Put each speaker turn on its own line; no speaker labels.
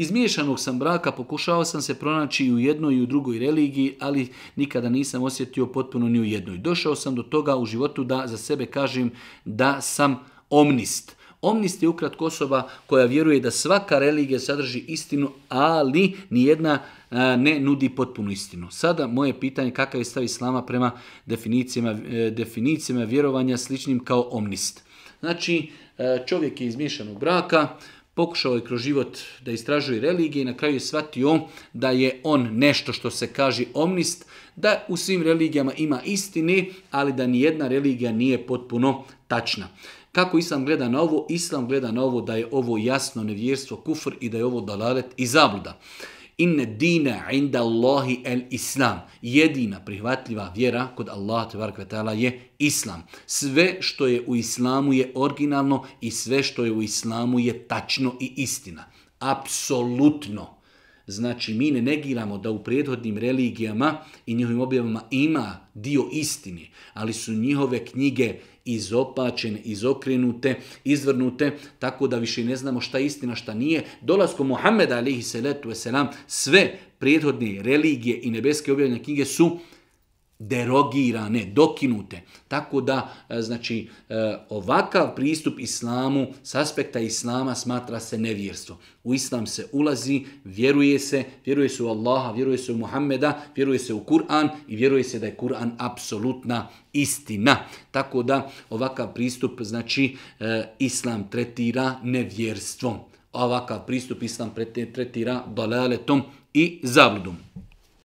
Izmiješanog sam braka, pokušao sam se pronaći i u jednoj i u drugoj religiji, ali nikada nisam osjetio potpuno ni u jednoj. Došao sam do toga u životu da za sebe kažem da sam omnist. Omnist je ukratko osoba koja vjeruje da svaka religija sadrži istinu, ali nijedna ne nudi potpunu istinu. Sada moje pitanje je kakav je stav islama prema definicijama, e, definicijama vjerovanja sličnim kao omnist. Znači, e, čovjek je izmiješanog braka, pokušao je kroz život da istražuje religije i na kraju je shvatio da je on nešto što se kaže omnist, da u svim religijama ima istine, ali da ni jedna religija nije potpuno tačna. Kako Islam gleda na ovo? Islam gleda na ovo da je ovo jasno nevjerstvo, kufr i da je ovo dalalet i zabluda inne dina inda Allahi el islam. Jedina prihvatljiva vjera kod Allaha tebara kvetala je islam. Sve što je u islamu je originalno i sve što je u islamu je tačno i istina. Apsolutno. Znači, mi ne negiramo da u prethodnim religijama i njihovim objavama ima dio istine, ali su njihove knjige izopačene, izokrenute, izvrnute, tako da više ne znamo šta je istina, šta nije. Dolazko Muhammeda, alihi salatu wasalam, sve prethodne religije i nebeske objavljene knjige su izopačene derogirane, dokinute. Tako da, e, znači, e, ovakav pristup islamu, s aspekta islama, smatra se nevjerstvo. U islam se ulazi, vjeruje se, vjeruje se u Allaha, vjeruje se u Muhammeda, vjeruje se u Kur'an i vjeruje se da je Kur'an apsolutna istina. Tako da, ovakav pristup, znači, e, islam tretira nevjerstvom. Ovakav pristup islam tretira dolaletom i zabludom.